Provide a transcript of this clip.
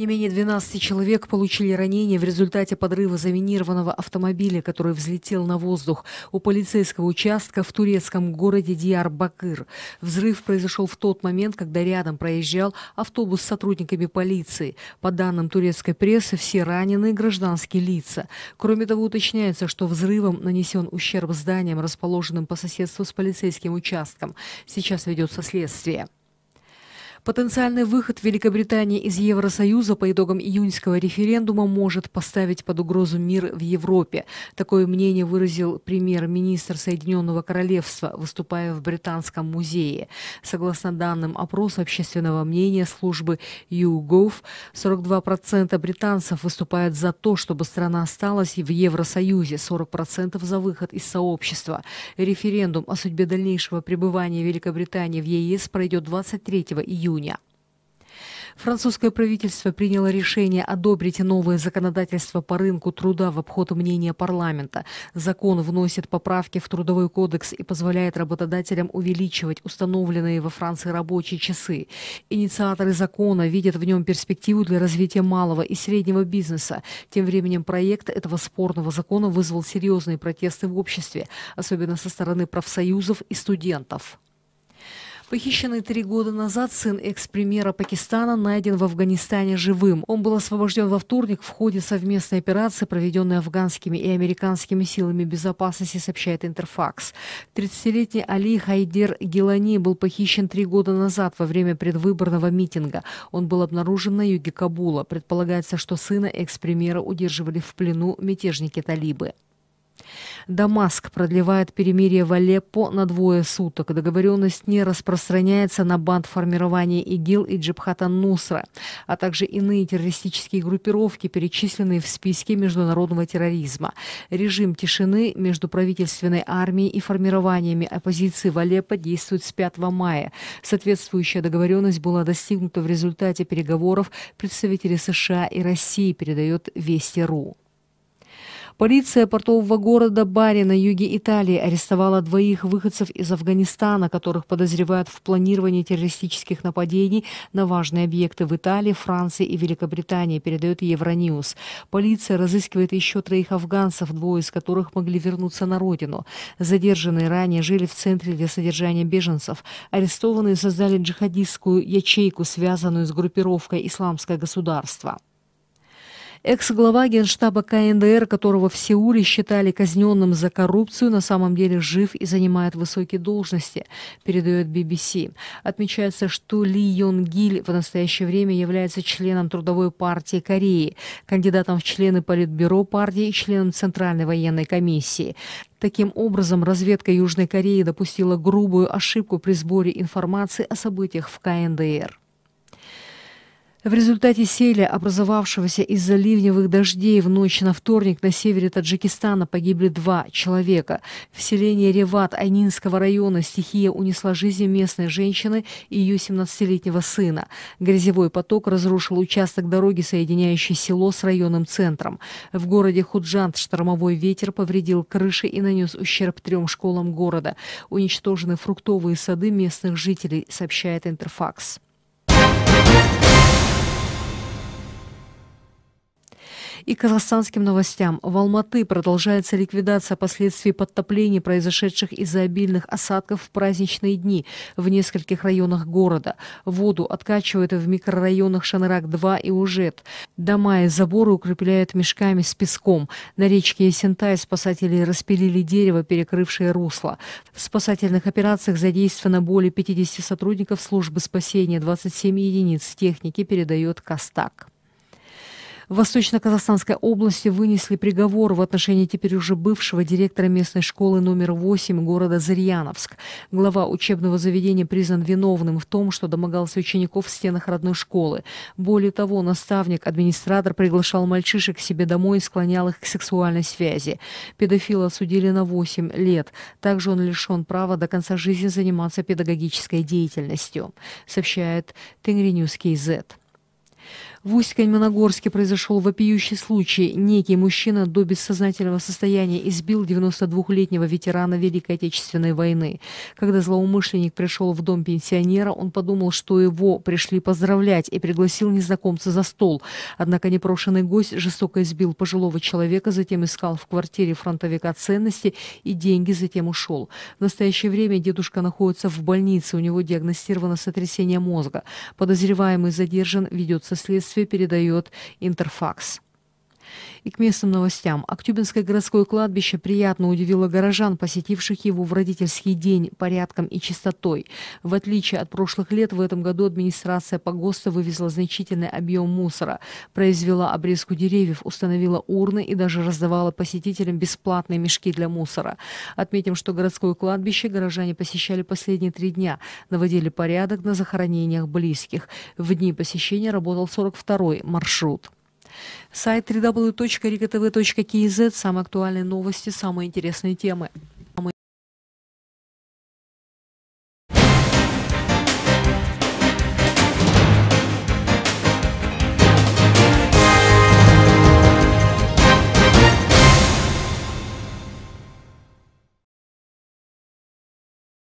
Не менее 12 человек получили ранения в результате подрыва заминированного автомобиля, который взлетел на воздух у полицейского участка в турецком городе Диарбакыр. Взрыв произошел в тот момент, когда рядом проезжал автобус с сотрудниками полиции. По данным турецкой прессы, все раненые гражданские лица. Кроме того, уточняется, что взрывом нанесен ущерб зданиям, расположенным по соседству с полицейским участком. Сейчас ведется следствие. Потенциальный выход Великобритании из Евросоюза по итогам июньского референдума может поставить под угрозу мир в Европе. Такое мнение выразил премьер-министр Соединенного Королевства, выступая в Британском музее. Согласно данным опроса общественного мнения службы YouGov, 42% британцев выступают за то, чтобы страна осталась в Евросоюзе, 40% за выход из сообщества. Референдум о судьбе дальнейшего пребывания Великобритании в ЕС пройдет 23 июня июня. Французское правительство приняло решение одобрить новое законодательство по рынку труда в обход мнения парламента. Закон вносит поправки в Трудовой кодекс и позволяет работодателям увеличивать установленные во Франции рабочие часы. Инициаторы закона видят в нем перспективу для развития малого и среднего бизнеса. Тем временем проект этого спорного закона вызвал серьезные протесты в обществе, особенно со стороны профсоюзов и студентов. Похищенный три года назад сын экс-премьера Пакистана найден в Афганистане живым. Он был освобожден во вторник в ходе совместной операции, проведенной афганскими и американскими силами безопасности, сообщает Интерфакс. 30-летний Али Хайдер Гелани был похищен три года назад во время предвыборного митинга. Он был обнаружен на юге Кабула. Предполагается, что сына экс-премьера удерживали в плену мятежники талибы. Дамаск продлевает перемирие в Алеппо на двое суток. Договоренность не распространяется на банд формирования ИГИЛ и Джабхата Нусра, а также иные террористические группировки, перечисленные в списке международного терроризма. Режим тишины между правительственной армией и формированиями оппозиции в Алеппо действует с 5 мая. Соответствующая договоренность была достигнута в результате переговоров представителей США и России, передает Вести.ру. Полиция портового города Бари на юге Италии арестовала двоих выходцев из Афганистана, которых подозревают в планировании террористических нападений на важные объекты в Италии, Франции и Великобритании, передает Евроньюз. Полиция разыскивает еще троих афганцев, двое из которых могли вернуться на родину. Задержанные ранее жили в центре для содержания беженцев. Арестованные создали джихадистскую ячейку, связанную с группировкой «Исламское государство». Экс-глава генштаба КНДР, которого в Сеуле считали казненным за коррупцию, на самом деле жив и занимает высокие должности, передает BBC. Отмечается, что Ли Йон Гиль в настоящее время является членом Трудовой партии Кореи, кандидатом в члены Политбюро партии и членом Центральной военной комиссии. Таким образом, разведка Южной Кореи допустила грубую ошибку при сборе информации о событиях в КНДР. В результате селя, образовавшегося из-за ливневых дождей в ночь на вторник на севере Таджикистана, погибли два человека. В селении Реват Айнинского района стихия унесла жизни местной женщины и ее 17-летнего сына. Грязевой поток разрушил участок дороги, соединяющий село с районным центром. В городе Худжант штормовой ветер повредил крыши и нанес ущерб трем школам города. Уничтожены фруктовые сады местных жителей, сообщает Интерфакс. И казахстанским новостям. В Алматы продолжается ликвидация последствий подтоплений, произошедших из-за обильных осадков в праздничные дни в нескольких районах города. Воду откачивают в микрорайонах Шанарак-2 и Ужет. Дома и заборы укрепляют мешками с песком. На речке Есентай спасатели распилили дерево, перекрывшее русло. В спасательных операциях задействовано более 50 сотрудников службы спасения, 27 единиц техники передает Костак. В Восточно-Казахстанской области вынесли приговор в отношении теперь уже бывшего директора местной школы номер 8 города Зарьяновск. Глава учебного заведения признан виновным в том, что домогался учеников в стенах родной школы. Более того, наставник-администратор приглашал мальчишек к себе домой и склонял их к сексуальной связи. Педофила осудили на 8 лет. Также он лишен права до конца жизни заниматься педагогической деятельностью, сообщает Тенгринюс Кейзет. В Усть-Каменогорске произошел вопиющий случай. Некий мужчина до бессознательного состояния избил 92-летнего ветерана Великой Отечественной войны. Когда злоумышленник пришел в дом пенсионера, он подумал, что его пришли поздравлять и пригласил незнакомца за стол. Однако непрошенный гость жестоко избил пожилого человека, затем искал в квартире фронтовика ценности и деньги, затем ушел. В настоящее время дедушка находится в больнице, у него диагностировано сотрясение мозга. Подозреваемый задержан, ведется следствие последствия передает интерфакс. И к местным новостям. Актюбинское городское кладбище приятно удивило горожан, посетивших его в родительский день порядком и чистотой. В отличие от прошлых лет, в этом году администрация погоста вывезла значительный объем мусора, произвела обрезку деревьев, установила урны и даже раздавала посетителям бесплатные мешки для мусора. Отметим, что городское кладбище горожане посещали последние три дня, наводили порядок на захоронениях близких. В дни посещения работал 42-й маршрут. Сайт www.rigatv.kz. Самые актуальные новости, самые интересные темы.